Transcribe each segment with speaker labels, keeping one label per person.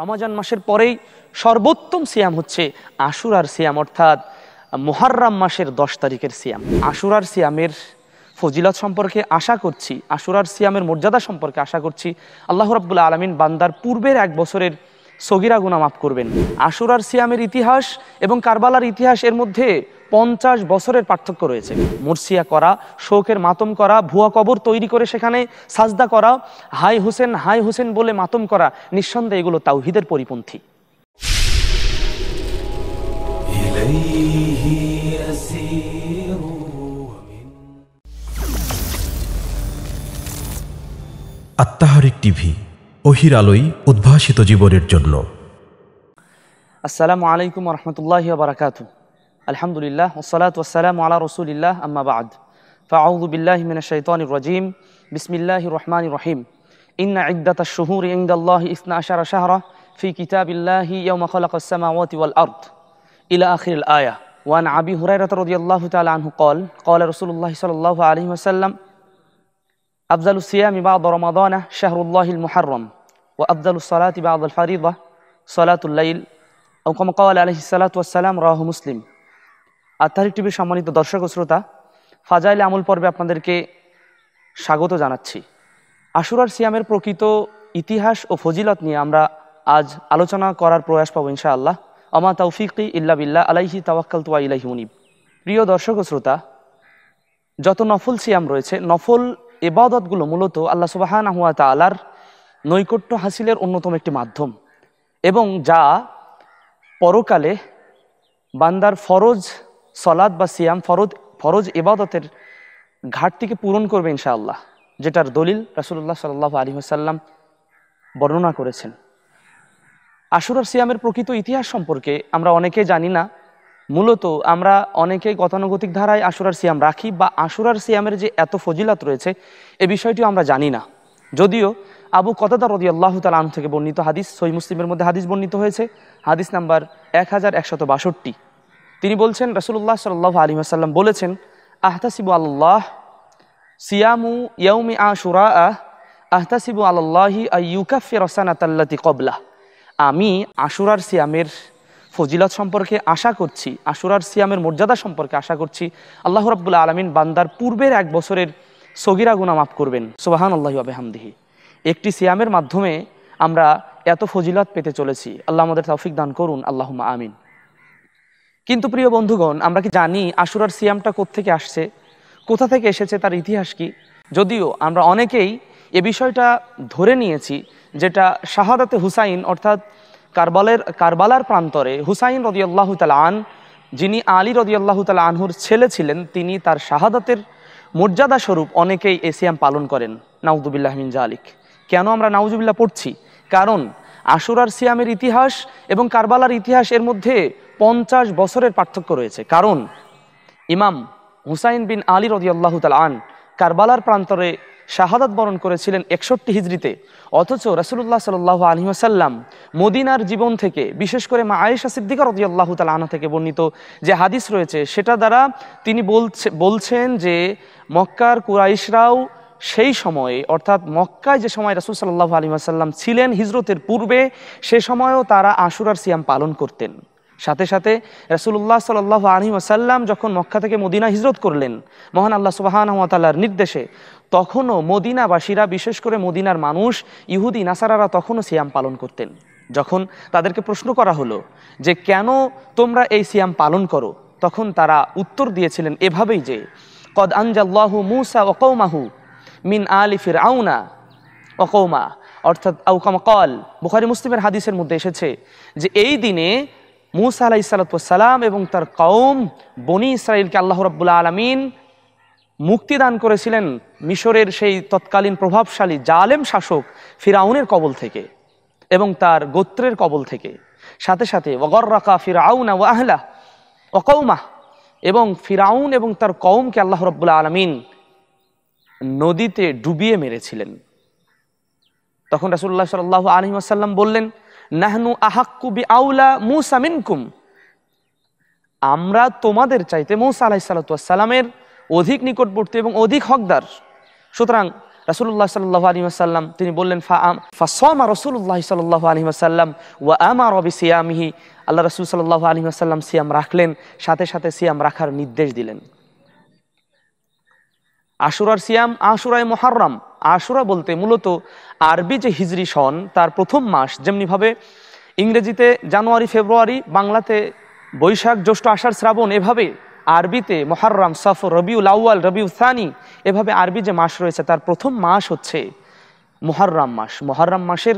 Speaker 1: রমাজান মাসের পরেই সর্বোত্তম সিয়াম হচ্ছে আশুরার সিয়াম অর্থাৎ মোহার্রাম মাসের দশ তারিখের সিয়াম আশুরার সিয়ামের ফজিলত সম্পর্কে আশা করছি আশুরার সিয়ামের মর্যাদা সম্পর্কে আশা করছি আল্লাহ রাবুল্লাহ আলমিন বান্দার পূর্বের এক বছরের সগিরা গুণা মাফ করবেন আশুরার সিয়ামের ইতিহাস এবং কারবালার ইতিহাস এর মধ্যে পঞ্চাশ বছরের পার্থক্য রয়েছে মুরসিয়া করা শোকের মাতম করা ভুয়া কবর তৈরি করে সেখানে সাজদা করা হাই হোসেন হাই হোসেন বলে মাতম করা নিঃসন্দেহে এগুলো তাওহিদের পরিপন্থী আত্মাহারিক টিভি অহির আলোই উদ্ভাসিত জীবনের জন্য আসসালামু আলাইকুম রহমতুল্লাহ বারাকাত আলহামদুলিল্লাহ ওসালাত ওসালাম আলা রসুলিল্লাহ আম্মাবাদ ফাউদ বিল্লাহ মিন শৈতানির রাজিম বিসমিল্লাহ রহমান রহিম ইন্না ইদ্দাত শুহুর ইন্দাল্লাহ ইসনা আশারা শাহরা ফি কিতাবিল্লাহি ইয়াউমা খালাকাস সামাওয়াতি ওয়াল আরদ ইলা আখিরিল আয়া ওয়ান আবি হুরাইরাহ রদিয়াল্লাহু তাআলা আনহু قال قال رسول الله صلى الله عليه وسلم আফজাল সিয়ামি বাদ রমাদানা শাহরুল্লাহিল মুহারম ও আফজাল সালাতি বাদুল ফারিদা সলাতুল্লাইল ও কমকাল আলহি সালাতাম রাহ মুসলিম আত্মারিক টিভির সম্মানিত দর্শক ও শ্রোতা ফাজাইল আমল পর্বে আপনাদেরকে স্বাগত জানাচ্ছি আশুরার সিয়ামের প্রকৃত ইতিহাস ও ফজিলত নিয়ে আমরা আজ আলোচনা করার প্রয়াস পাবো ইনশাআল্লাহ অমা তৌফিকি ইল্লা বিল্লা আলাইহি তাওয়াক্কাল তুয়া ইলাহি মুনিব প্রিয় দর্শক ও শ্রোতা যত নফল সিয়াম রয়েছে নফল এবাদতগুলো মূলত আল্লাহ সুবাহান হুয়া তালার নৈকট্য হাসিলের অন্যতম একটি মাধ্যম এবং যা পরকালে বান্দার ফরজ সলাদ বা সিয়াম ফরজ ফরজ এবাদতের ঘাটতিকে পূরণ করবে ইনশাআল্লাহ যেটার দলিল রাসুল্লাহ সাল আলী হাসাল্লাম বর্ণনা করেছেন আশুরার সিয়ামের প্রকৃত ইতিহাস সম্পর্কে আমরা অনেকে জানি না মূলত আমরা অনেকেই গতানুগতিক ধারায় আশুরার সিয়াম রাখি বা আশুরার সিয়ামের যে এত ফজিলাত রয়েছে এ বিষয়টিও আমরা জানি না যদিও আবু কদাদা রদি আল্লাহ তালাম থেকে বর্ণিত হাদিস সই মুসলিমের মধ্যে হাদিস বর্ণিত হয়েছে হাদিস নাম্বার এক হাজার একশত বাষট্টি তিনি বলছেন রসুল্লাহ সাল আলী আসাল্লাম বলেছেন আহতাসিবু আল্লাহ সিয়ামু ইয়ৌমি আশুরা আহ আহতাসিবু আল্লাহি আইউকাফি রসানাতাল্লাতি কবলা আমি আশুরার সিয়ামের ফজিলত সম্পর্কে আশা করছি আশুরার সিয়ামের মর্যাদা সম্পর্কে আশা করছি আল্লাহ রব্বুল্লা আলমিন বান্দার পূর্বের এক বছরের সগিরা গুনা মাফ করবেন সোবাহান আল্লাহ আবেহামদিহি একটি সিয়ামের মাধ্যমে আমরা এত ফজিলত পেতে চলেছি আল্লাহ আমাদের তৌফিক দান করুন আল্লাহ আমিন কিন্তু প্রিয় বন্ধুগণ আমরা কি জানি আশুরার সিয়ামটা কোথেকে আসছে কোথা থেকে এসেছে তার ইতিহাস কি যদিও আমরা অনেকেই এ বিষয়টা ধরে নিয়েছি যেটা শাহাদাতে হুসাইন অর্থাৎ কারবালের কারবালার প্রান্তরে হুসাইন রদিয়াল্লাহ তাল আন যিনি আলী রদিয়াল্লাহ তাল আনহুর ছেলে ছিলেন তিনি তার শাহাদাতের মর্যাদা স্বরূপ অনেকেই এসিয়াম পালন করেন নাউজুবিল্লাহ মিন জালিক কেন আমরা নাউজুবিল্লাহ পড়ছি কারণ আশুরার সিয়ামের ইতিহাস এবং কারবালার ইতিহাস এর মধ্যে পঞ্চাশ বছরের পার্থক্য রয়েছে কারণ ইমাম হুসাইন বিন আলী রদিয়াল্লাহ তাল আন কারবালার প্রান্তরে শাহাদাত বরণ করেছিলেন একষট্টি হিজড়িতে অথচ রসুল্লাহ সাল আলী আসাল্লাম মদিনার জীবন থেকে বিশেষ করে মা আয়েশা সিদ্দিকার রদি আল্লাহ তালা থেকে বর্ণিত যে হাদিস রয়েছে সেটা দ্বারা তিনি বলছে বলছেন যে মক্কার কুরাইশরাও সেই সময়ে অর্থাৎ মক্কায় যে সময় রাসুল সাল্লাহ আলী আসাল্লাম ছিলেন হিজরতের পূর্বে সে সময়ও তারা আশুরার সিয়াম পালন করতেন সাথে সাথে রসুল্লাহ সাল্লাহ আলী যখন মক্কা থেকে মদিনা হিজরত করলেন মহান আল্লাহ সুবাহান তাল্লাহার নির্দেশে তখনও মদিনাবাসীরা বিশেষ করে মদিনার মানুষ ইহুদি নাসারারা তখনও সিয়াম পালন করতেন যখন তাদেরকে প্রশ্ন করা হলো যে কেন তোমরা এই সিয়াম পালন করো তখন তারা উত্তর দিয়েছিলেন এভাবেই যে কদ আনজাল্লাহু মুসা ওকৌমাহু মিন আলি ফির আউনা অকৌমা অর্থাৎ আউকাম কল বুখারি মুসলিমের হাদিসের মধ্যে এসেছে যে এই দিনে মুসা আলাহ সালাম এবং তার কৌম বনি ইসরায়েলকে আল্লাহ রব্বুল্লা আলমিন মুক্তি দান করেছিলেন মিশরের সেই তৎকালীন প্রভাবশালী জালেম শাসক ফিরাউনের কবল থেকে এবং তার গোত্রের কবল থেকে সাথে সাথে ওগররাকা ফিরাউনা ও আহলা অকৌমা এবং ফিরাউন এবং তার কৌমকে আল্লাহ রব্বুল্লা আলমিন নদীতে ডুবিয়ে মেরেছিলেন তখন রাসুল্লাহ সাল্লাহ আলহিম আসাল্লাম বললেন নাহনু আহাক্কু বি আউলা মুসামিনকুম আমরা তোমাদের চাইতে মৌসা আলাহিসাল্লামের অধিক নিকটবর্তী এবং অধিক হকদার সুতরাং রাসুল্লাহ সাল্লাহ আলী আসাল্লাম তিনি বললেন ফা আম ফা রসুল্লাহ সাল্লাহ আলী আসাল্লাম ওয়া আমার অবি সিয়ামিহি আল্লাহ রসুল সাল্লাহ আলী আসাল্লাম সিয়াম রাখলেন সাথে সাথে সিয়াম রাখার নির্দেশ দিলেন আশুরার সিয়াম আশুরায় মহারাম আশুরা বলতে মূলত আরবি যে হিজরি সন তার প্রথম মাস যেমনিভাবে ইংরেজিতে জানুয়ারি ফেব্রুয়ারি বাংলাতে বৈশাখ জ্যৈষ্ঠ আষাঢ় শ্রাবণ এভাবে আরবিতে মহারাম সফর রবিউল আউ্য়াল রবিউ সানি এভাবে আরবি যে মাস রয়েছে তার প্রথম মাস হচ্ছে মহারাম মাস মহারাম মাসের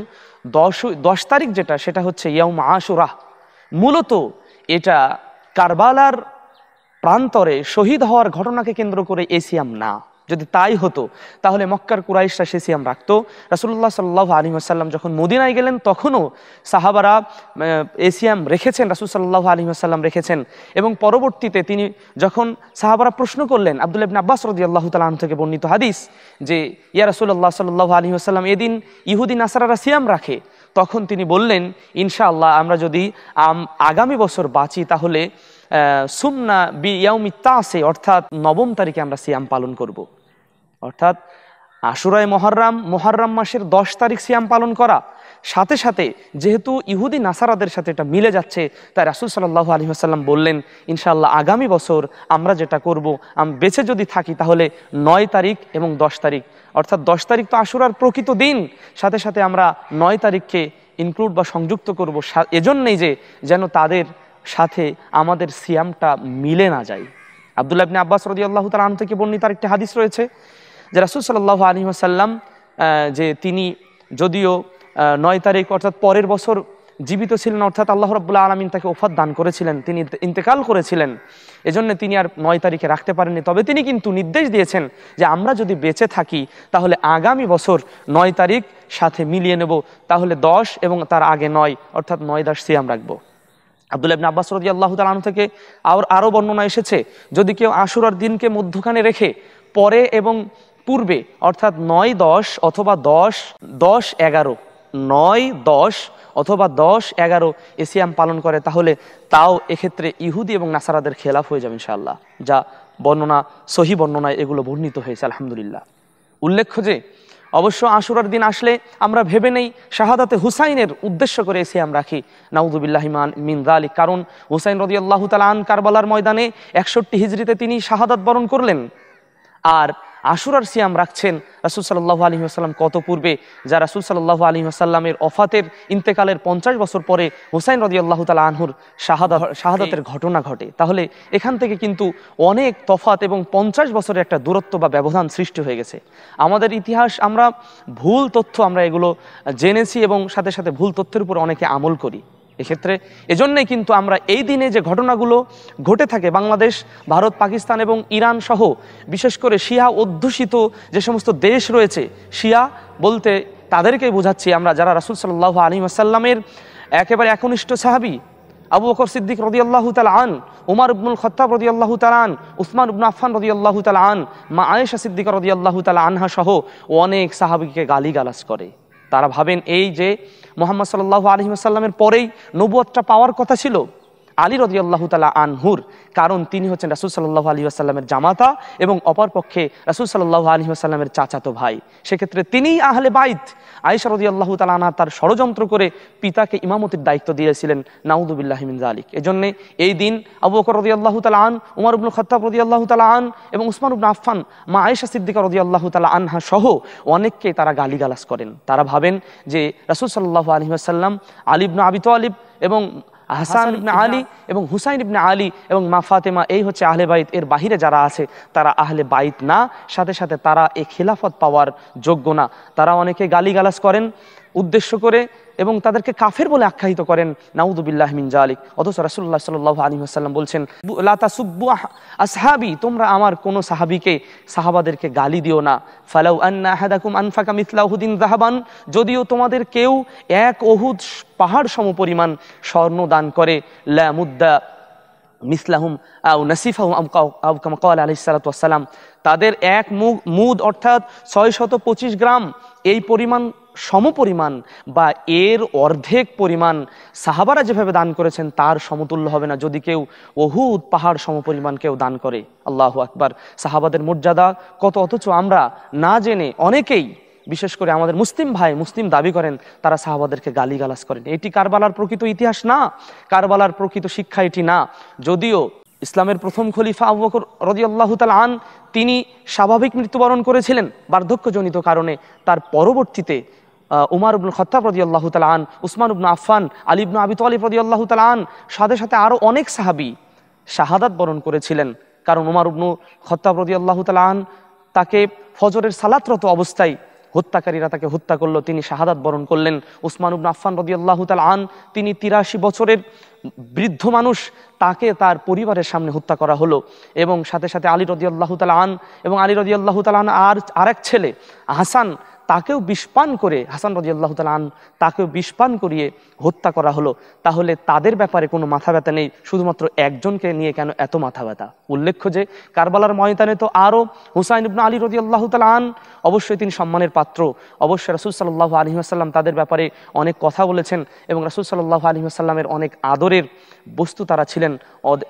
Speaker 1: দশ দশ তারিখ যেটা সেটা হচ্ছে ইয়ম আশুরাহ মূলত এটা কারবালার প্রান্তরে শহীদ হওয়ার ঘটনাকে কেন্দ্র করে এসিয়াম না যদি তাই হতো তাহলে মক্কার কুরাইশরা সে সিয়াম রাখতো রাসুল্লাহ সাল্লাহ আলী আসাল্লাম যখন মদিনায় গেলেন তখনও সাহাবারা এ সিয়াম রেখেছেন রাসুল সাল্লাহ আলী আসাল্লাম রেখেছেন এবং পরবর্তীতে তিনি যখন সাহাবারা প্রশ্ন করলেন আব্দুল ইবিন আব্বাস রদি আল্লাহ তালাম থেকে বর্ণিত হাদিস যে ইয়া রাসুল্লাহ সাল্লাহ আলী আসাল্লাম এদিন ইহুদিন আসারারা সিয়াম রাখে তখন তিনি বললেন আল্লাহ আমরা যদি আগামী বছর বাঁচি তাহলে সুমনা বি ইয়াউমি তাসে অর্থাৎ নবম তারিখে আমরা সিয়াম পালন করবো অর্থাৎ আশুরায় মহরম মহরম মাসের দশ তারিখ সিয়াম পালন করা সাথে সাথে যেহেতু ইহুদি নাসারাদের সাথে এটা মিলে যাচ্ছে তাই রাসুল সাল্লাহ আলী আসাল্লাম বললেন ইনশাল্লাহ আগামী বছর আমরা যেটা করব আমি বেছে যদি থাকি তাহলে নয় তারিখ এবং দশ তারিখ অর্থাৎ দশ তারিখ তো আশুরার প্রকৃত দিন সাথে সাথে আমরা নয় তারিখকে ইনক্লুড বা সংযুক্ত করব এজন্যই যে যেন তাদের সাথে আমাদের সিয়ামটা মিলে না যায় আবদুল্লাহ আব্বাস রদি আল্লাহ তার আন থেকে বর্ণিত আরেকটি হাদিস রয়েছে যে রাসুল সাল্লাহ আলী আসাল্লাম যে তিনি যদিও নয় তারিখ অর্থাৎ পরের বছর জীবিত ছিলেন অর্থাৎ আল্লাহ রব্বুল্লা আলমিন তাকে ওফাত দান করেছিলেন তিনি ইন্তেকাল করেছিলেন এজন্য তিনি আর নয় তারিখে রাখতে পারেননি তবে তিনি কিন্তু নির্দেশ দিয়েছেন যে আমরা যদি বেঁচে থাকি তাহলে আগামী বছর নয় তারিখ সাথে মিলিয়ে নেব তাহলে দশ এবং তার আগে নয় অর্থাৎ নয় দাস সিয়াম রাখবো আব্দুল আবিন আব্বাস রদি আল্লাহ তালন থেকে আর আরও বর্ণনা এসেছে যদি কেউ আশুরার দিনকে মধ্যখানে রেখে পরে এবং পূর্বে অর্থাৎ নয় দশ অথবা দশ দশ এগারো নয় দশ অথবা দশ এগারো এসিয়াম পালন করে তাহলে তাও এক্ষেত্রে ইহুদি এবং নাসারাদের খেলাফ হয়ে যাবে ইনশাআল্লাহ যা বর্ণনা সহি বর্ণনায় এগুলো বর্ণিত হয়েছে আলহামদুলিল্লাহ উল্লেখ্য যে অবশ্য আশুরার দিন আসলে আমরা ভেবে নেই শাহাদাতে হুসাইনের উদ্দেশ্য করে এসিয়াম রাখি নাউদুবিল্লাহিমান আলী কারণ হুসাইন আল্লাহ তালান কারবালার ময়দানে একষট্টি হিজড়িতে তিনি শাহাদাত বরণ করলেন আর আশুরার সিয়াম রাখছেন রাসুল সাল্লাহ আলী আসাল্লাম কত পূর্বে যা রাসুল সাল্লাহ আলী আসাল্লামের অফাতের ইন্তেকালের পঞ্চাশ বছর পরে হুসাইন রদি আল্লাহ তালা আনহুর শাহাদা শাহাদাতের ঘটনা ঘটে তাহলে এখান থেকে কিন্তু অনেক তফাত এবং পঞ্চাশ বছরের একটা দূরত্ব বা ব্যবধান সৃষ্টি হয়ে গেছে আমাদের ইতিহাস আমরা ভুল তথ্য আমরা এগুলো জেনেছি এবং সাথে সাথে ভুল তথ্যের উপর অনেকে আমল করি এক্ষেত্রে এজন্যে কিন্তু আমরা এই দিনে যে ঘটনাগুলো ঘটে থাকে বাংলাদেশ ভারত পাকিস্তান এবং ইরান সহ বিশেষ করে শিয়া অধ্যুষিত যে সমস্ত দেশ রয়েছে শিয়া বলতে তাদেরকেই বোঝাচ্ছি আমরা যারা রাসুল সাল্লাহ আলী আসাল্লামের একেবারে একনিষ্ঠ সাহাবি আবু বকর সিদ্দিক রদিয়াল্লাহু তাল আন উমার ইবনুল খত্তাব রদিয়াল্লাহু তাল আন উসমান ইবনু আফফান রদিয়াল্লাহু তাল আন মা আয়েশা সিদ্দিক রদিয়াল্লাহু তাল আনহা সহ অনেক সাহাবিকে গালিগালাজ করে তারা ভাবেন এই যে মোহাম্মদ সাল্লাহ আলহিমসাল্লামের পরেই নবুয়তটা পাওয়ার কথা ছিল আলী রদিয়াল্লাহ তালা আনহুর কারণ তিনি হচ্ছেন রাসুল সাল্লাহ আলী আসাল্লামের জামাতা এবং অপরপক্ষে রাসুল সাল্লাহ আলী আসাল্লামের চাচাতো ভাই সেক্ষেত্রে তিনিই আহলে বাইত আয়েশা রদিয়াল্লাহ তালা আনা তার ষড়যন্ত্র করে পিতাকে ইমামতির দায়িত্ব দিয়েছিলেন নাউদুবিল্লাহমিন জালিক এজন্যে এই দিন আবু বকর রদিয়াল্লাহ তালা আন উমার উবুল খত্তাব রদিয়াল্লাহ তালা আন এবং উসমান উবন আফফান মা আয়েশা সিদ্দিকা রদিয়াল্লাহ তালা আনহা সহ অনেককে তারা গালিগালাস করেন তারা ভাবেন যে রাসুল সাল্লাহ আলিব আলিবনা আবিত আলিব এবং হাসান ইবনে আলী এবং হুসাইন ইবনে আলী এবং মা ফাতেমা এই হচ্ছে আহলে বাইত এর বাহিরে যারা আছে তারা আহলে বাইত না সাথে সাথে তারা এই খিলাফত পাওয়ার যোগ্য না তারা অনেকে গালিগালাজ করেন উদ্দেশ্য করে এবং তাদেরকে কাফের বলে আখ্যায়িত করেন নাউদুবিল্লাহ মিন জালিক অথচ রাসুল্লাহ সাল আলী আসাল্লাম বলছেন লাতাসুব্বু আসহাবি তোমরা আমার কোনো সাহাবিকে সাহাবাদেরকে গালি দিও না ফালাউ আন্নাহাদাকুম আহাদাকুম আনফাকা মিথলাহুদ্দিন জাহাবান যদিও তোমাদের কেউ এক অহুদ পাহাড় সমপরিমাণ স্বর্ণ দান করে লা মিসলাহুম আউ নাসিফাহ আউ আলি সালাতাম তাদের এক মুদ অর্থাৎ ছয় শত পঁচিশ গ্রাম এই পরিমাণ সমপরিমাণ বা এর অর্ধেক পরিমাণ সাহাবারা যেভাবে দান করেছেন তার সমতুল্য হবে না যদি কেউ অহুদ পাহাড় সমপরিমাণ কেউ দান করে আল্লাহ আকবার সাহাবাদের মর্যাদা কত অথচ আমরা না জেনে অনেকেই বিশেষ করে আমাদের মুসলিম ভাই মুসলিম দাবি করেন তারা সাহাবাদেরকে গালিগালাজ করেন এটি কারবালার প্রকৃত ইতিহাস না কারবালার প্রকৃত শিক্ষা এটি না যদিও ইসলামের প্রথম খলিফা আবু বকর রদিয়াল্লাহ আন তিনি স্বাভাবিক মৃত্যুবরণ করেছিলেন বার্ধক্যজনিত কারণে তার পরবর্তীতে উমার উবনুল খত্তাব রদি আল্লাহ তালান উসমান উবনু আফান আলী ইবনু আবি রদি আল্লাহ তালান সাথে সাথে আরও অনেক সাহাবি শাহাদাত বরণ করেছিলেন কারণ উমার উবনু খত্তাব রদি আল্লাহ তালান তাকে ফজরের সালাতরত অবস্থায় হত্যাকারীরা তাকে হত্যা করলো তিনি শাহাদাত বরণ করলেন উসমান উবনু আফান রদি আল্লাহ তালান তিনি তিরাশি বছরের বৃদ্ধ মানুষ তাকে তার পরিবারের সামনে হত্যা করা হলো এবং সাথে সাথে আলী রদি আল্লাহ তালান এবং আলী রদি আল্লাহ তালান আর আরেক ছেলে হাসান তাকেও বিষপান করে হাসান রাজিয়াল্লাহ তালান তাকেও বিষপান করিয়ে হত্যা করা হলো তাহলে তাদের ব্যাপারে কোনো মাথা ব্যথা নেই শুধুমাত্র একজনকে নিয়ে কেন এত মাথা ব্যথা উল্লেখ্য যে কারবালার ময়দানে তো আরও হুসাইন ইবনা আলী রদিয়াল্লাহ তালান অবশ্যই তিনি সম্মানের পাত্র অবশ্যই রাসুল সাল্লাহ আলহিমাসাল্লাম তাদের ব্যাপারে অনেক কথা বলেছেন এবং রাসুল সাল্লাহ আলহিমাসাল্লামের অনেক আদরের বস্তু তারা ছিলেন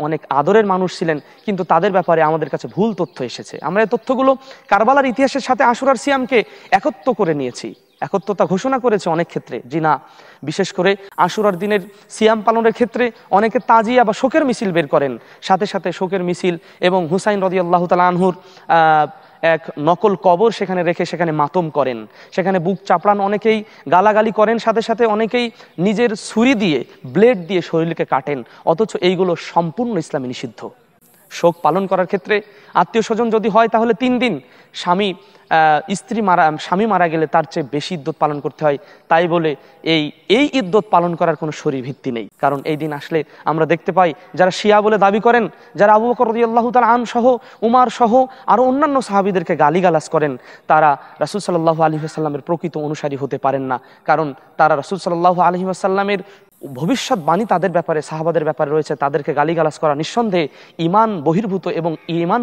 Speaker 1: অনেক আদরের মানুষ ছিলেন কিন্তু তাদের ব্যাপারে আমাদের কাছে ভুল তথ্য এসেছে আমরা এই তথ্যগুলো কারবালার ইতিহাসের সাথে আশুরার সিয়ামকে একত্র করে নিয়েছি একত্রতা ঘোষণা করেছে অনেক ক্ষেত্রে জি না বিশেষ করে আশুরার দিনের সিয়াম পালনের ক্ষেত্রে অনেকে তাজিয়া বা শোকের মিছিল বের করেন সাথে সাথে শোকের মিছিল এবং হুসাইন রদি আল্লাহ তালা আনহুর এক নকল কবর সেখানে রেখে সেখানে মাতম করেন সেখানে বুক চাপড়ান অনেকেই গালাগালি করেন সাথে সাথে অনেকেই নিজের ছুরি দিয়ে ব্লেড দিয়ে শরীরকে কাটেন অথচ এইগুলো সম্পূর্ণ ইসলামী নিষিদ্ধ শোক পালন করার ক্ষেত্রে আত্মীয় স্বজন যদি হয় তাহলে তিন দিন স্বামী স্ত্রী মারা স্বামী মারা গেলে তার চেয়ে বেশি ইদ্যত পালন করতে হয় তাই বলে এই এই ইদ্যত পালন করার কোনো শরীর ভিত্তি নেই কারণ এই দিন আসলে আমরা দেখতে পাই যারা শিয়া বলে দাবি করেন যারা আবু আল্লাহ তাল আন সহ উমার সহ আরও অন্যান্য সাহাবিদেরকে গালিগালাজ করেন তারা রাসুল সাল্লাহ আলহিহাসাল্লামের প্রকৃত অনুসারী হতে পারেন না কারণ তারা রাসুল সাল্লাহ আলহিহাসাল্লামের ভবিষ্যৎবাণী তাদের ব্যাপারে সাহাবাদের ব্যাপারে রয়েছে তাদেরকে গালিগালাজ করা নিঃসন্দেহে ইমান বহির্ভূত এবং ইমান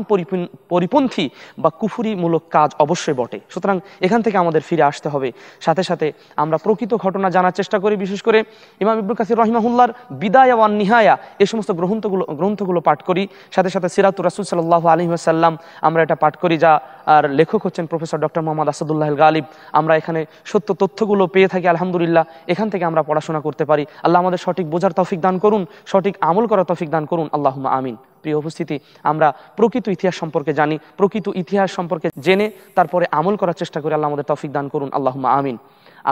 Speaker 1: পরিপন্থী বা কুফুরিমূলক কাজ অবশ্যই বটে সুতরাং এখান থেকে আমাদের ফিরে আসতে হবে সাথে সাথে আমরা প্রকৃত ঘটনা জানার চেষ্টা করি বিশেষ করে ইমাম ইবুল কাসির রহিমাহুল্লার বিদায় ওয়ান নিহায়া এ সমস্ত গ্রন্থগুলো গ্রন্থগুলো পাঠ করি সাথে সাথে সিরাতুর রাসুল সাল্লাহ আলহিহাসাল্লাম আমরা এটা পাঠ করি যা আর লেখক হচ্ছেন প্রফেসর ডক্টর মোহাম্মদ আসাদুল্লাহ গালিব আমরা এখানে সত্য তথ্যগুলো পেয়ে থাকি আলহামদুলিল্লাহ এখান থেকে আমরা পড়াশোনা করতে পারি আল্লাহ আমাদের সঠিক বোঝার তফিক দান করুন সঠিক আমল করার তফিক দান করুন আল্লাহ আমিন প্রিয় উপস্থিতি আমরা প্রকৃত ইতিহাস সম্পর্কে জানি প্রকৃত ইতিহাস সম্পর্কে জেনে তারপরে আমল করার চেষ্টা করি আল্লাহ আমাদের তফিক দান করুন আল্লাহ আমিন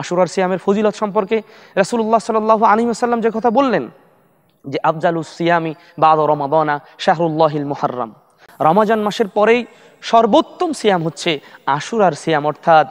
Speaker 1: আশুরার সিয়ামের ফজিলত সম্পর্কে রাসুল্লাহ সাল্লাহ আলহিমাসাল্লাম যে কথা বললেন যে আফজালুস সিয়ামি বাদ রমাদনা শাহরুল্লাহিল মোহার্রাম রমাজান মাসের পরেই সর্বোত্তম সিয়াম হচ্ছে আশুরার সিয়াম অর্থাৎ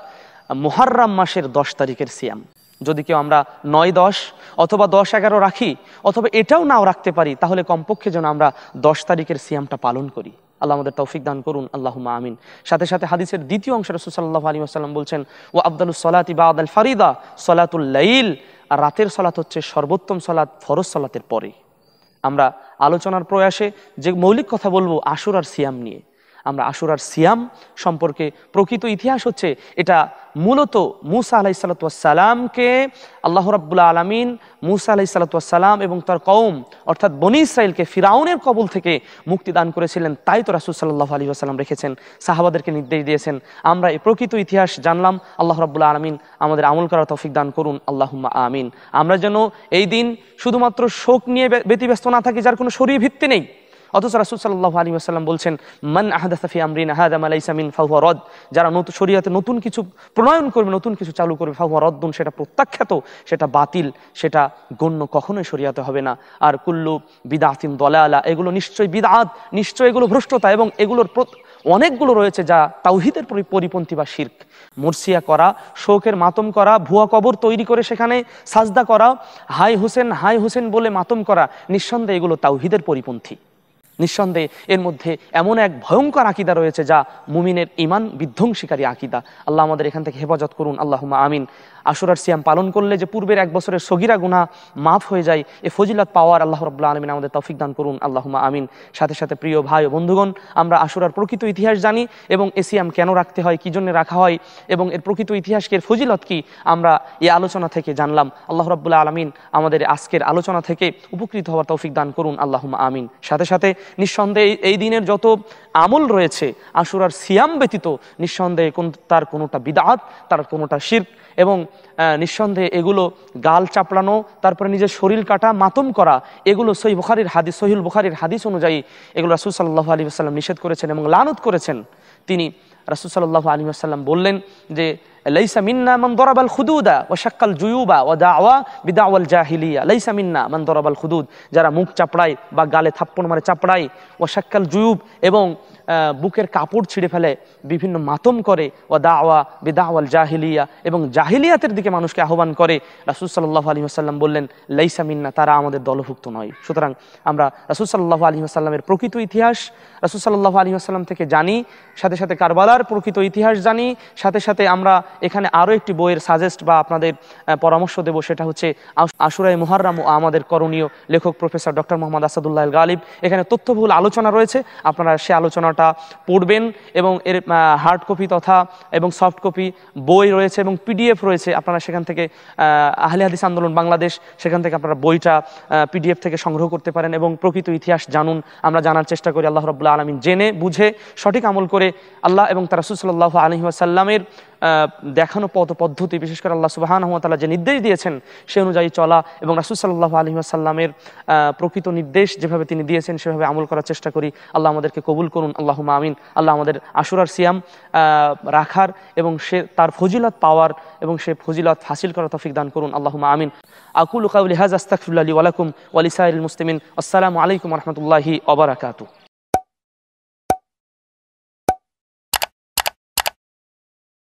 Speaker 1: মোহার্রাম মাসের দশ তারিখের সিয়াম যদি কেউ আমরা নয় দশ অথবা দশ এগারো রাখি অথবা এটাও নাও রাখতে পারি তাহলে কমপক্ষে যেন আমরা দশ তারিখের সিয়ামটা পালন করি আল্লাহ আমাদের তৌফিক দান করুন আল্লাহ আমিন সাথে সাথে হাদিসের দ্বিতীয় অংশ রসুল্লাহ আলী আসসালাম বলছেন ও আব্দুল সলাতি বা আদাল ফারিদা সলাতুল্লাইল লাইল আর রাতের সলাত হচ্ছে সর্বোত্তম সলাত ফরজ সলাতের পরে আমরা আলোচনার প্রয়াসে যে মৌলিক কথা বলবো আশুর আর সিয়াম নিয়ে আমরা আশুরার সিয়াম সম্পর্কে প্রকৃত ইতিহাস হচ্ছে এটা মূলত মুসা আলাহি সালাতামকে আল্লাহ রাবুল্লা আলমিন মুসা আলাহি সালাতাম এবং তার কৌম অর্থাৎ বনি ইসরায়েলকে ফিরাউনের কবল থেকে মুক্তি দান করেছিলেন তাই তো রাসুল সাল্লাহ আলী আসাল্লাম রেখেছেন সাহাবাদেরকে নির্দেশ দিয়েছেন আমরা এই প্রকৃত ইতিহাস জানলাম আল্লাহ রাবুল্লা আলমিন আমাদের আমল করার তৌফিক দান করুন আল্লাহ আমিন আমরা যেন এই দিন শুধুমাত্র শোক নিয়ে ব্যতিব্যস্ত না থাকি যার কোনো শরীর ভিত্তি নেই অথচ রাসুল সাল্লাহ আলী আসাল্লাম বলছেন মান আহাদাফি আমরিন আহাদ আমালাইসামিন ফাহুয়া রদ যারা নতুন শরীয়তে নতুন কিছু প্রণয়ন করবে নতুন কিছু চালু করবে ফাহুয়া রদ্দুন সেটা প্রত্যাখ্যাত সেটা বাতিল সেটা গণ্য কখনোই শরিয়াতে হবে না আর কুল্লু বিদাতিম দলালা এগুলো নিশ্চয়ই বিদাত নিশ্চয় এগুলো ভ্রষ্টতা এবং এগুলোর অনেকগুলো রয়েছে যা তাওহিদের পরিপন্থী বা শির্ক মুর্সিয়া করা শোকের মাতম করা ভুয়া কবর তৈরি করে সেখানে সাজদা করা হাই হোসেন হাই হোসেন বলে মাতম করা নিঃসন্দেহে এগুলো তাওহিদের পরিপন্থী নিঃসন্দেহে এর মধ্যে এমন এক ভয়ঙ্কর আকিদা রয়েছে যা মুমিনের ইমান বিধ্বংসীকারী আকিদা আল্লাহ আমাদের এখান থেকে হেফাজত করুন আল্লাহ আমিন আশুরার সিয়াম পালন করলে যে পূর্বের এক বছরের সগিরা গুণা মাফ হয়ে যায় এ ফজিলত পাওয়ার আল্লাহ রব্লা আলমিন আমাদের তফিক দান করুন আল্লাহমা আমিন সাথে সাথে প্রিয় ভাই ও বন্ধুগণ আমরা আশুরার প্রকৃত ইতিহাস জানি এবং এ সিয়াম কেন রাখতে হয় কী জন্য রাখা হয় এবং এর প্রকৃত ইতিহাসকে এর ফজিলত কি আমরা এই আলোচনা থেকে জানলাম আল্লাহ রব্লা আলমিন আমাদের আজকের আলোচনা থেকে উপকৃত হওয়ার তৌফিক দান করুন আল্লাহমা আমিন সাথে সাথে নিঃসন্দেহে এই দিনের যত আমল রয়েছে আশুরার সিয়াম ব্যতীত নিঃসন্দেহে কোন তার কোনোটা বিদাত তার কোনোটা শির এবং নিঃসন্দেহে এগুলো গাল চাপড়ানো তারপরে নিজের শরীর কাটা মাতম করা এগুলো সহি বুখারির হাদিস সহিল বুখারির হাদিস অনুযায়ী এগুলো রাসুল সাল্লাহ আলী আসাল্লাম নিষেধ করেছেন এবং লানত করেছেন তিনি রাসুসাল্লাহ আলী আসাল্লাম বললেন যে লাইসা মিন্না মান দরাবাল খুদুদা ও শাক্কাল জুয়ুবা ও দাওয়া বিদাওয়াল জাহিলিয়া লাইসা মিন্না মান খুদুদ যারা মুখ চাপড়ায় বা গালে থাপ্পড় মারে চাপড়ায় ও শাক্কাল জুয়ুব এবং বুকের কাপড় ছিঁড়ে ফেলে বিভিন্ন মাতম করে ও দাওয়া বিদাওয়াল জাহিলিয়া এবং জাহিলিয়াতের দিকে মানুষকে আহ্বান করে সাল্লাহ আলী আসাল্লাম বললেন লাইসা মিন্না তারা আমাদের দলভুক্ত নয় সুতরাং আমরা সাল্লাহ আলী আসাল্লামের প্রকৃত ইতিহাস সাল্লাহ আলী আসাল্লাম থেকে জানি সাথে সাথে কারবালার বাংলার প্রকৃত ইতিহাস জানি সাথে সাথে আমরা এখানে আরও একটি বইয়ের সাজেস্ট বা আপনাদের পরামর্শ দেব সেটা হচ্ছে আশুরাই মোহারাম ও আমাদের করণীয় লেখক প্রফেসর ডক্টর মোহাম্মদ আসাদুল্লাহ গালিব এখানে তথ্যবহুল আলোচনা রয়েছে আপনারা সে আলোচনাটা পড়বেন এবং এর হার্ড কপি তথা এবং সফট কপি বই রয়েছে এবং পিডিএফ রয়েছে আপনারা সেখান থেকে আহলে হাদিস আন্দোলন বাংলাদেশ সেখান থেকে আপনারা বইটা পিডিএফ থেকে সংগ্রহ করতে পারেন এবং প্রকৃত ইতিহাস জানুন আমরা জানার চেষ্টা করি আল্লাহ রবুল্লা আলমিন জেনে বুঝে সঠিক আমল করে আল্লাহ এবং তার আলহি আসাল্লামের দেখানো পদ পদ্ধতি বিশেষ করে আল্লাহ সুবাহান তালা যে নির্দেশ দিয়েছেন সে অনুযায়ী চলা এবং রাসুলসাল্লাহ আসাল্লামের প্রকৃত নির্দেশ যেভাবে তিনি দিয়েছেন সেভাবে আমল করার চেষ্টা করি আল্লাহ আমাদেরকে কবুল করুন আল্লাহ আমিন আল্লাহ আমাদের আশুরার সিয়াম রাখার এবং সে তার ফজিলত পাওয়ার এবং সে ফজিলত হাসিল করার তফিক দান করুন আল্লাহ আমিন আকুল কাউল হাজ আস্তাকুল্লাহ ওয়ালাকুম ওয়ালিসাইল মুস্তিমিন আসসালামু আলাইকুম রহমতুল্লাহি ওবরাকাতু